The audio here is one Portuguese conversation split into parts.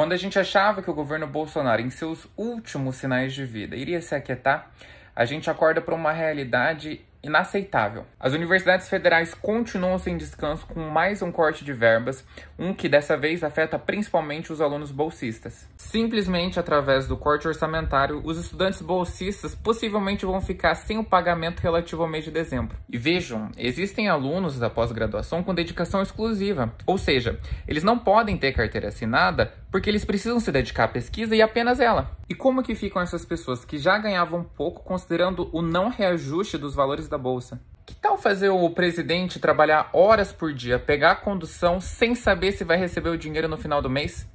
Quando a gente achava que o governo Bolsonaro, em seus últimos sinais de vida, iria se aquietar, a gente acorda para uma realidade inaceitável. As universidades federais continuam sem descanso com mais um corte de verbas, um que dessa vez afeta principalmente os alunos bolsistas. Simplesmente através do corte orçamentário, os estudantes bolsistas possivelmente vão ficar sem o pagamento relativo ao mês de dezembro. E vejam, existem alunos da pós-graduação com dedicação exclusiva, ou seja, eles não podem ter carteira assinada porque eles precisam se dedicar à pesquisa e apenas ela. E como que ficam essas pessoas que já ganhavam pouco considerando o não reajuste dos valores da bolsa? Que tal fazer o presidente trabalhar horas por dia, pegar a condução sem saber se vai receber o dinheiro no final do mês?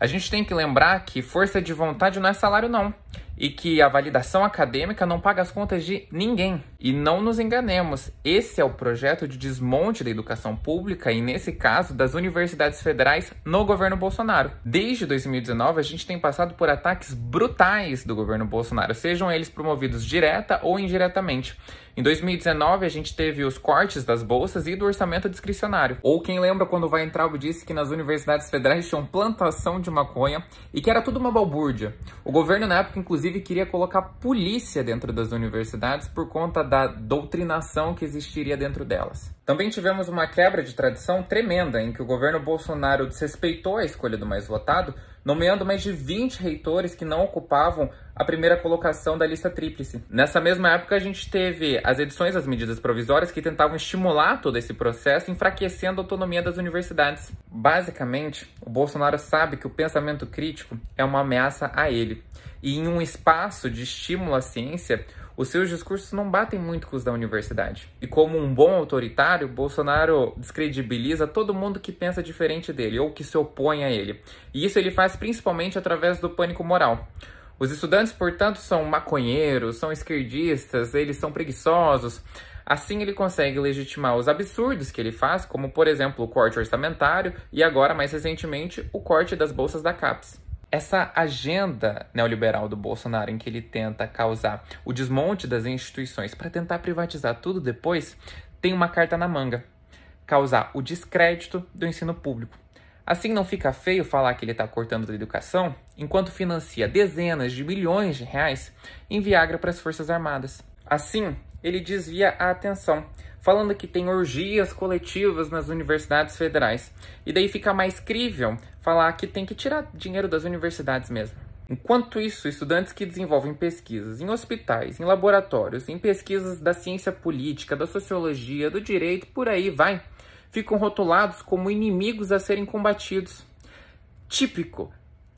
A gente tem que lembrar que força de vontade não é salário não e que a validação acadêmica não paga as contas de ninguém. E não nos enganemos, esse é o projeto de desmonte da educação pública e, nesse caso, das universidades federais no governo Bolsonaro. Desde 2019, a gente tem passado por ataques brutais do governo Bolsonaro, sejam eles promovidos direta ou indiretamente. Em 2019, a gente teve os cortes das bolsas e do orçamento discricionário. Ou quem lembra quando o Weintraub disse que nas universidades federais tinham plantação de maconha e que era tudo uma balbúrdia. O governo, na época, inclusive, inclusive queria colocar polícia dentro das universidades por conta da doutrinação que existiria dentro delas. Também tivemos uma quebra de tradição tremenda em que o governo Bolsonaro desrespeitou a escolha do mais votado, nomeando mais de 20 reitores que não ocupavam a primeira colocação da lista tríplice. Nessa mesma época, a gente teve as edições das medidas provisórias que tentavam estimular todo esse processo, enfraquecendo a autonomia das universidades. Basicamente, o Bolsonaro sabe que o pensamento crítico é uma ameaça a ele. E em um espaço de estímulo à ciência, os seus discursos não batem muito com os da universidade. E como um bom autoritário, Bolsonaro descredibiliza todo mundo que pensa diferente dele ou que se opõe a ele. E isso ele faz principalmente através do pânico moral. Os estudantes, portanto, são maconheiros, são esquerdistas, eles são preguiçosos. Assim, ele consegue legitimar os absurdos que ele faz, como, por exemplo, o corte orçamentário e agora, mais recentemente, o corte das bolsas da CAPES essa agenda neoliberal do Bolsonaro, em que ele tenta causar o desmonte das instituições para tentar privatizar tudo depois, tem uma carta na manga: causar o descrédito do ensino público. Assim, não fica feio falar que ele está cortando da educação, enquanto financia dezenas de bilhões de reais em Viagra para as Forças Armadas. Assim, ele desvia a atenção, falando que tem orgias coletivas nas universidades federais. E daí fica mais crível falar que tem que tirar dinheiro das universidades mesmo. Enquanto isso, estudantes que desenvolvem pesquisas em hospitais, em laboratórios, em pesquisas da ciência política, da sociologia, do direito, por aí vai, ficam rotulados como inimigos a serem combatidos. Típico,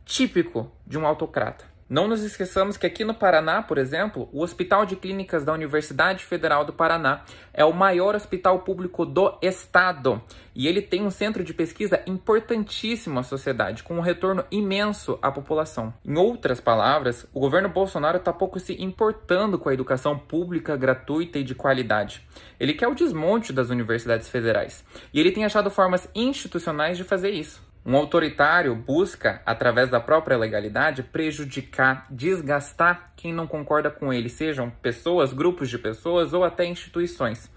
típico de um autocrata. Não nos esqueçamos que aqui no Paraná, por exemplo, o Hospital de Clínicas da Universidade Federal do Paraná é o maior hospital público do estado e ele tem um centro de pesquisa importantíssimo à sociedade, com um retorno imenso à população. Em outras palavras, o governo Bolsonaro está pouco se importando com a educação pública gratuita e de qualidade. Ele quer o desmonte das universidades federais e ele tem achado formas institucionais de fazer isso. Um autoritário busca, através da própria legalidade, prejudicar, desgastar quem não concorda com ele, sejam pessoas, grupos de pessoas ou até instituições.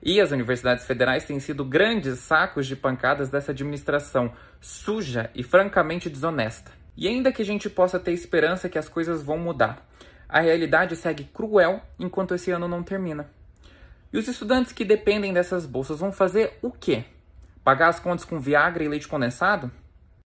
E as universidades federais têm sido grandes sacos de pancadas dessa administração suja e francamente desonesta. E ainda que a gente possa ter esperança que as coisas vão mudar, a realidade segue cruel enquanto esse ano não termina. E os estudantes que dependem dessas bolsas vão fazer o quê? Pagar as contas com Viagra e leite condensado?